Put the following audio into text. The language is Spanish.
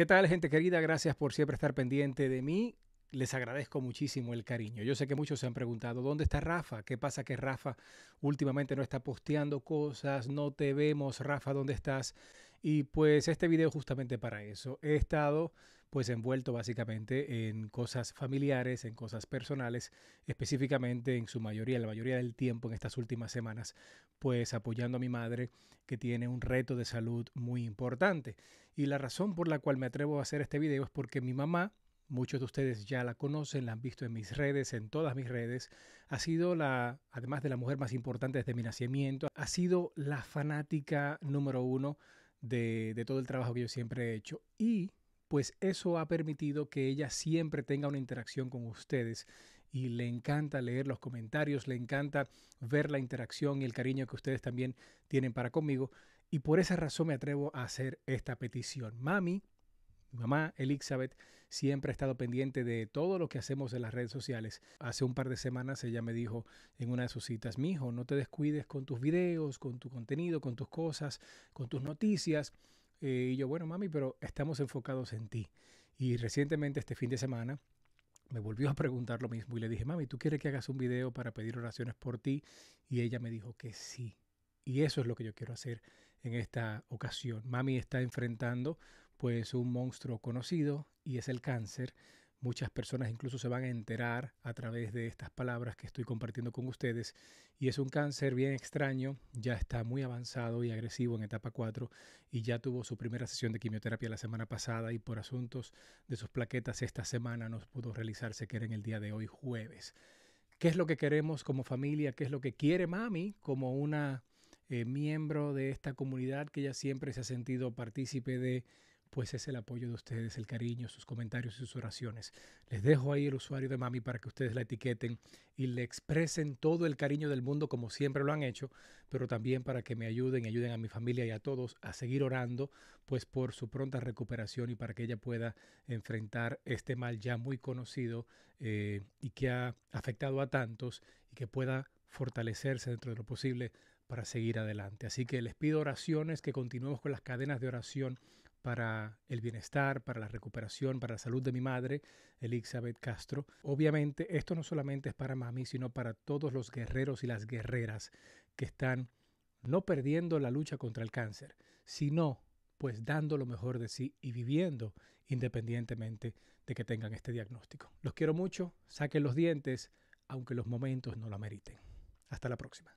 ¿Qué tal, gente querida? Gracias por siempre estar pendiente de mí. Les agradezco muchísimo el cariño. Yo sé que muchos se han preguntado, ¿dónde está Rafa? ¿Qué pasa que Rafa últimamente no está posteando cosas? No te vemos, Rafa, ¿dónde estás? Y pues este video justamente para eso. He estado pues envuelto básicamente en cosas familiares, en cosas personales, específicamente en su mayoría, la mayoría del tiempo en estas últimas semanas, pues apoyando a mi madre que tiene un reto de salud muy importante. Y la razón por la cual me atrevo a hacer este video es porque mi mamá muchos de ustedes ya la conocen, la han visto en mis redes, en todas mis redes, ha sido la, además de la mujer más importante desde mi nacimiento, ha sido la fanática número uno de, de todo el trabajo que yo siempre he hecho. Y pues eso ha permitido que ella siempre tenga una interacción con ustedes y le encanta leer los comentarios, le encanta ver la interacción y el cariño que ustedes también tienen para conmigo y por esa razón me atrevo a hacer esta petición. Mami, mamá, Elizabeth, siempre ha estado pendiente de todo lo que hacemos en las redes sociales. Hace un par de semanas ella me dijo en una de sus citas, mi hijo, no te descuides con tus videos, con tu contenido, con tus cosas, con tus noticias. Eh, y yo, bueno, mami, pero estamos enfocados en ti. Y recientemente, este fin de semana, me volvió a preguntar lo mismo y le dije, mami, ¿tú quieres que hagas un video para pedir oraciones por ti? Y ella me dijo que sí. Y eso es lo que yo quiero hacer en esta ocasión. Mami está enfrentando pues un monstruo conocido y es el cáncer. Muchas personas incluso se van a enterar a través de estas palabras que estoy compartiendo con ustedes. Y es un cáncer bien extraño, ya está muy avanzado y agresivo en etapa 4 y ya tuvo su primera sesión de quimioterapia la semana pasada y por asuntos de sus plaquetas esta semana no pudo realizarse que era en el día de hoy jueves. ¿Qué es lo que queremos como familia? ¿Qué es lo que quiere mami como una eh, miembro de esta comunidad que ya siempre se ha sentido partícipe de pues es el apoyo de ustedes, el cariño, sus comentarios y sus oraciones. Les dejo ahí el usuario de Mami para que ustedes la etiqueten y le expresen todo el cariño del mundo como siempre lo han hecho, pero también para que me ayuden, ayuden a mi familia y a todos a seguir orando, pues por su pronta recuperación y para que ella pueda enfrentar este mal ya muy conocido eh, y que ha afectado a tantos y que pueda fortalecerse dentro de lo posible para seguir adelante. Así que les pido oraciones, que continuemos con las cadenas de oración para el bienestar, para la recuperación, para la salud de mi madre, Elizabeth Castro. Obviamente, esto no solamente es para mami, sino para todos los guerreros y las guerreras que están no perdiendo la lucha contra el cáncer, sino pues dando lo mejor de sí y viviendo independientemente de que tengan este diagnóstico. Los quiero mucho, saquen los dientes, aunque los momentos no lo ameriten. Hasta la próxima.